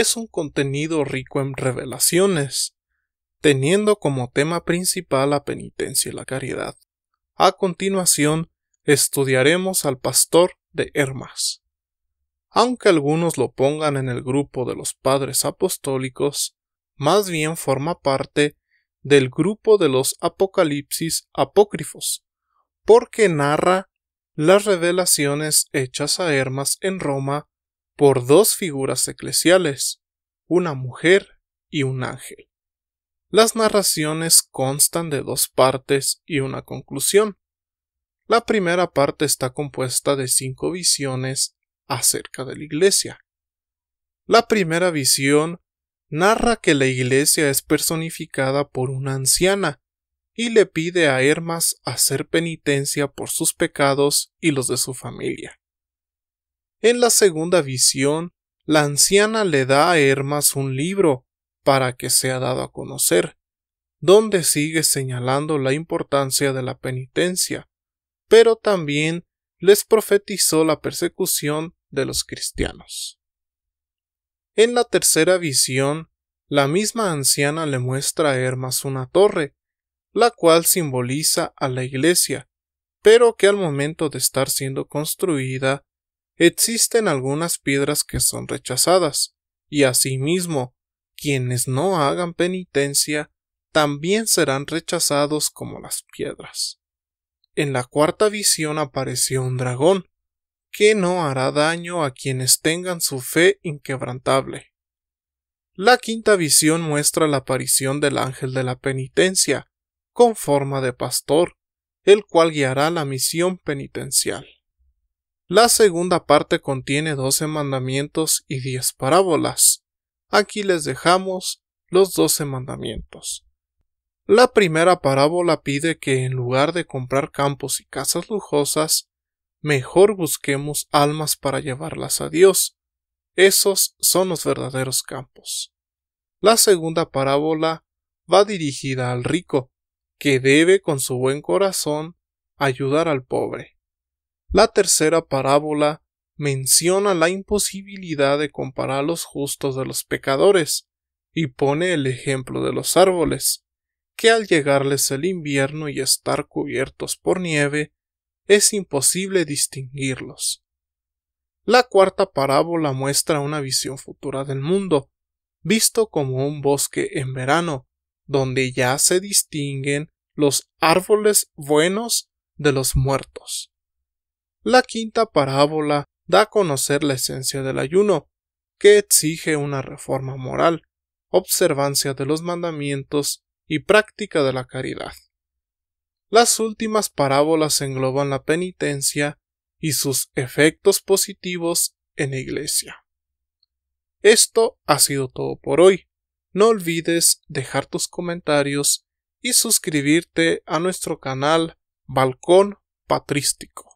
es un contenido rico en revelaciones, teniendo como tema principal la penitencia y la caridad. A continuación, estudiaremos al pastor de Hermas. Aunque algunos lo pongan en el grupo de los padres apostólicos, más bien forma parte del grupo de los apocalipsis apócrifos, porque narra las revelaciones hechas a Hermas en Roma por dos figuras eclesiales, una mujer y un ángel. Las narraciones constan de dos partes y una conclusión. La primera parte está compuesta de cinco visiones acerca de la iglesia. La primera visión narra que la iglesia es personificada por una anciana y le pide a Hermas hacer penitencia por sus pecados y los de su familia. En la segunda visión, la anciana le da a Hermas un libro para que sea dado a conocer, donde sigue señalando la importancia de la penitencia, pero también les profetizó la persecución de los cristianos. En la tercera visión, la misma anciana le muestra a Hermas una torre, la cual simboliza a la iglesia, pero que al momento de estar siendo construida Existen algunas piedras que son rechazadas, y asimismo, quienes no hagan penitencia también serán rechazados como las piedras. En la cuarta visión apareció un dragón, que no hará daño a quienes tengan su fe inquebrantable. La quinta visión muestra la aparición del ángel de la penitencia, con forma de pastor, el cual guiará la misión penitencial. La segunda parte contiene doce mandamientos y diez parábolas. Aquí les dejamos los doce mandamientos. La primera parábola pide que en lugar de comprar campos y casas lujosas, mejor busquemos almas para llevarlas a Dios. Esos son los verdaderos campos. La segunda parábola va dirigida al rico, que debe con su buen corazón ayudar al pobre. La tercera parábola menciona la imposibilidad de comparar los justos de los pecadores y pone el ejemplo de los árboles, que al llegarles el invierno y estar cubiertos por nieve, es imposible distinguirlos. La cuarta parábola muestra una visión futura del mundo, visto como un bosque en verano, donde ya se distinguen los árboles buenos de los muertos. La quinta parábola da a conocer la esencia del ayuno, que exige una reforma moral, observancia de los mandamientos y práctica de la caridad. Las últimas parábolas engloban la penitencia y sus efectos positivos en la Iglesia. Esto ha sido todo por hoy. No olvides dejar tus comentarios y suscribirte a nuestro canal Balcón Patrístico.